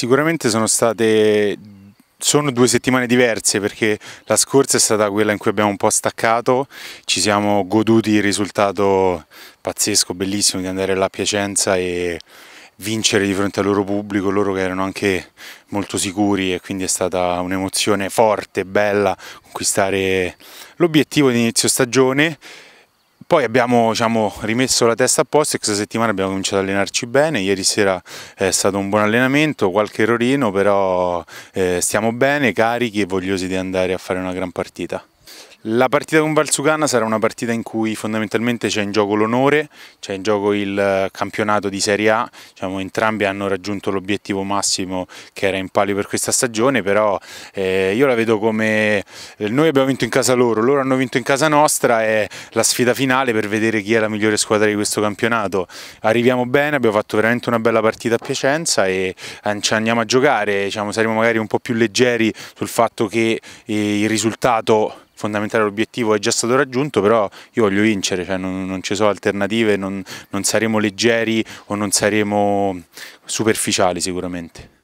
Sicuramente sono state sono due settimane diverse perché la scorsa è stata quella in cui abbiamo un po' staccato, ci siamo goduti il risultato pazzesco, bellissimo di andare là a Piacenza e vincere di fronte al loro pubblico, loro che erano anche molto sicuri e quindi è stata un'emozione forte, bella, conquistare l'obiettivo di inizio stagione poi abbiamo diciamo, rimesso la testa a posto e questa settimana abbiamo cominciato ad allenarci bene, ieri sera è stato un buon allenamento, qualche errorino, però eh, stiamo bene, carichi e vogliosi di andare a fare una gran partita. La partita con Valsugana sarà una partita in cui fondamentalmente c'è in gioco l'onore, c'è in gioco il eh, campionato di Serie A, diciamo, entrambi hanno raggiunto l'obiettivo massimo che era in palio per questa stagione, però eh, io la vedo come eh, noi abbiamo vinto in casa loro, loro hanno vinto in casa nostra, è la sfida finale per vedere chi è la migliore squadra di questo campionato. Arriviamo bene, abbiamo fatto veramente una bella partita a Piacenza e eh, ci andiamo a giocare, diciamo, saremo magari un po' più leggeri sul fatto che il risultato fondamentale, l'obiettivo è già stato raggiunto, però io voglio vincere, cioè non, non, ci sono alternative, non, non saremo leggeri o non saremo superficiali sicuramente.